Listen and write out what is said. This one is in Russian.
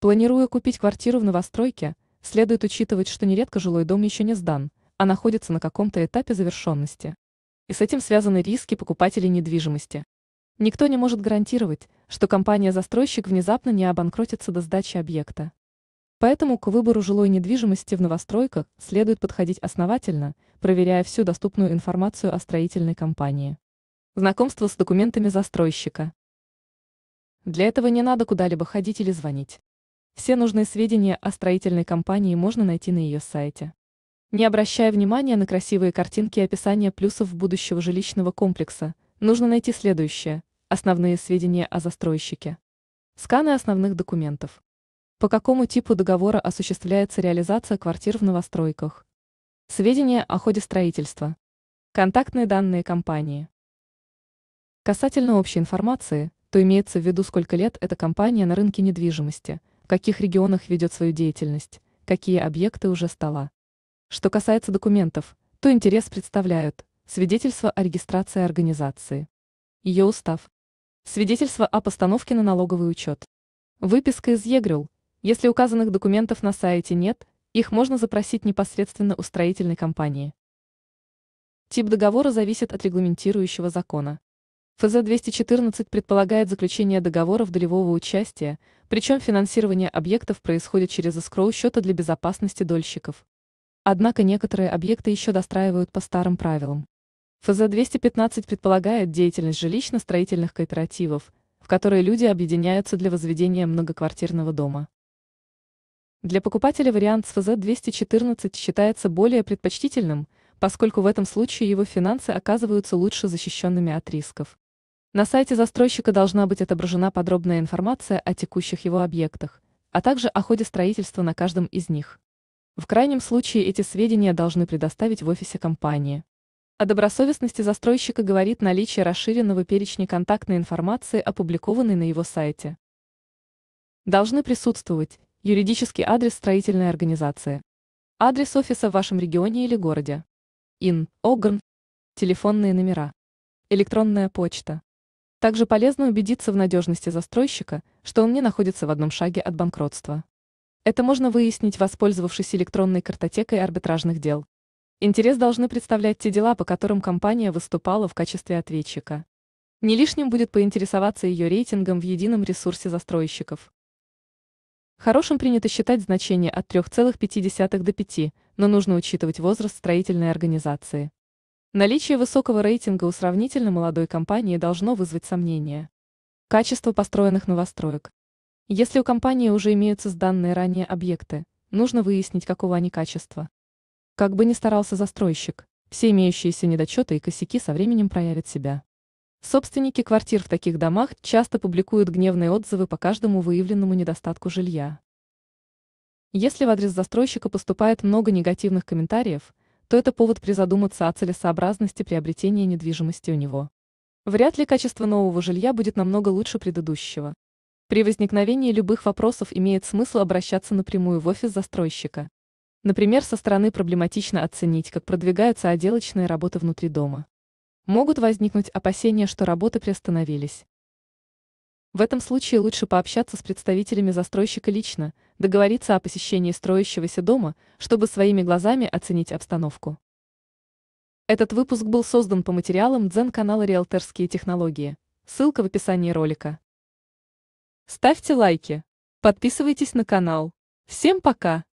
Планируя купить квартиру в новостройке, следует учитывать, что нередко жилой дом еще не сдан, а находится на каком-то этапе завершенности. И с этим связаны риски покупателей недвижимости. Никто не может гарантировать, что компания-застройщик внезапно не обанкротится до сдачи объекта. Поэтому к выбору жилой недвижимости в новостройках следует подходить основательно, проверяя всю доступную информацию о строительной компании. Знакомство с документами застройщика. Для этого не надо куда-либо ходить или звонить. Все нужные сведения о строительной компании можно найти на ее сайте. Не обращая внимания на красивые картинки и описание плюсов будущего жилищного комплекса, нужно найти следующее – основные сведения о застройщике. Сканы основных документов. По какому типу договора осуществляется реализация квартир в новостройках? Сведения о ходе строительства. Контактные данные компании. Касательно общей информации, то имеется в виду, сколько лет эта компания на рынке недвижимости – каких регионах ведет свою деятельность, какие объекты уже стала. Что касается документов, то интерес представляют свидетельство о регистрации организации, ее устав, свидетельство о постановке на налоговый учет, выписка из ЕГРЮЛ. Если указанных документов на сайте нет, их можно запросить непосредственно у строительной компании. Тип договора зависит от регламентирующего закона. ФЗ-214 предполагает заключение договоров долевого участия, причем финансирование объектов происходит через эскроу счета для безопасности дольщиков. Однако некоторые объекты еще достраивают по старым правилам. ФЗ-215 предполагает деятельность жилищно-строительных кооперативов, в которые люди объединяются для возведения многоквартирного дома. Для покупателя вариант с ФЗ-214 считается более предпочтительным, поскольку в этом случае его финансы оказываются лучше защищенными от рисков. На сайте застройщика должна быть отображена подробная информация о текущих его объектах, а также о ходе строительства на каждом из них. В крайнем случае эти сведения должны предоставить в офисе компании. О добросовестности застройщика говорит наличие расширенного перечня контактной информации, опубликованной на его сайте. Должны присутствовать юридический адрес строительной организации, адрес офиса в вашем регионе или городе, ин, огрн, телефонные номера, электронная почта. Также полезно убедиться в надежности застройщика, что он не находится в одном шаге от банкротства. Это можно выяснить, воспользовавшись электронной картотекой арбитражных дел. Интерес должны представлять те дела, по которым компания выступала в качестве ответчика. Не лишним будет поинтересоваться ее рейтингом в едином ресурсе застройщиков. Хорошим принято считать значение от 3,5 до 5, но нужно учитывать возраст строительной организации. Наличие высокого рейтинга у сравнительно молодой компании должно вызвать сомнения. Качество построенных новостроек. Если у компании уже имеются сданные ранее объекты, нужно выяснить, какого они качества. Как бы ни старался застройщик, все имеющиеся недочеты и косяки со временем проявят себя. Собственники квартир в таких домах часто публикуют гневные отзывы по каждому выявленному недостатку жилья. Если в адрес застройщика поступает много негативных комментариев, то это повод призадуматься о целесообразности приобретения недвижимости у него. Вряд ли качество нового жилья будет намного лучше предыдущего. При возникновении любых вопросов имеет смысл обращаться напрямую в офис застройщика. Например, со стороны проблематично оценить, как продвигаются отделочные работы внутри дома. Могут возникнуть опасения, что работы приостановились, в этом случае лучше пообщаться с представителями застройщика лично, договориться о посещении строящегося дома, чтобы своими глазами оценить обстановку. Этот выпуск был создан по материалам Дзен-канала «Риэлторские технологии». Ссылка в описании ролика. Ставьте лайки. Подписывайтесь на канал. Всем пока!